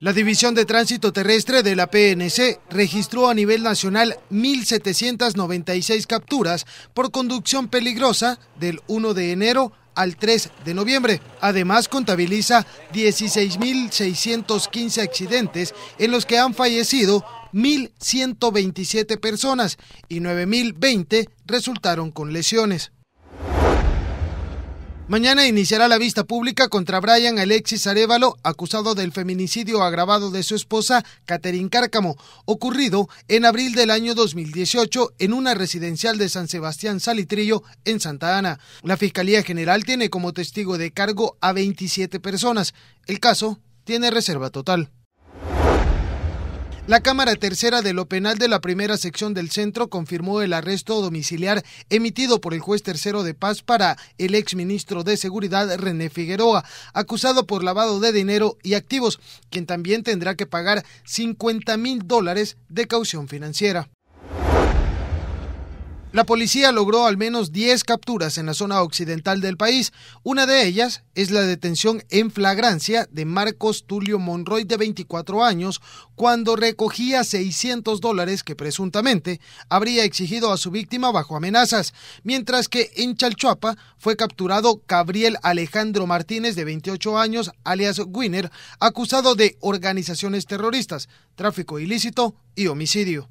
La División de Tránsito Terrestre de la PNC registró a nivel nacional 1.796 capturas por conducción peligrosa del 1 de enero al 3 de noviembre. Además, contabiliza 16.615 accidentes en los que han fallecido 1.127 personas y 9.020 resultaron con lesiones. Mañana iniciará la vista pública contra Brian Alexis Arevalo, acusado del feminicidio agravado de su esposa, Caterín Cárcamo, ocurrido en abril del año 2018 en una residencial de San Sebastián Salitrillo, en Santa Ana. La Fiscalía General tiene como testigo de cargo a 27 personas. El caso tiene reserva total. La Cámara Tercera de lo Penal de la Primera Sección del Centro confirmó el arresto domiciliar emitido por el juez tercero de paz para el exministro de Seguridad René Figueroa, acusado por lavado de dinero y activos, quien también tendrá que pagar 50 mil dólares de caución financiera. La policía logró al menos 10 capturas en la zona occidental del país. Una de ellas es la detención en flagrancia de Marcos Tulio Monroy de 24 años cuando recogía 600 dólares que presuntamente habría exigido a su víctima bajo amenazas, mientras que en Chalchuapa fue capturado Gabriel Alejandro Martínez de 28 años, alias Winner, acusado de organizaciones terroristas, tráfico ilícito y homicidio.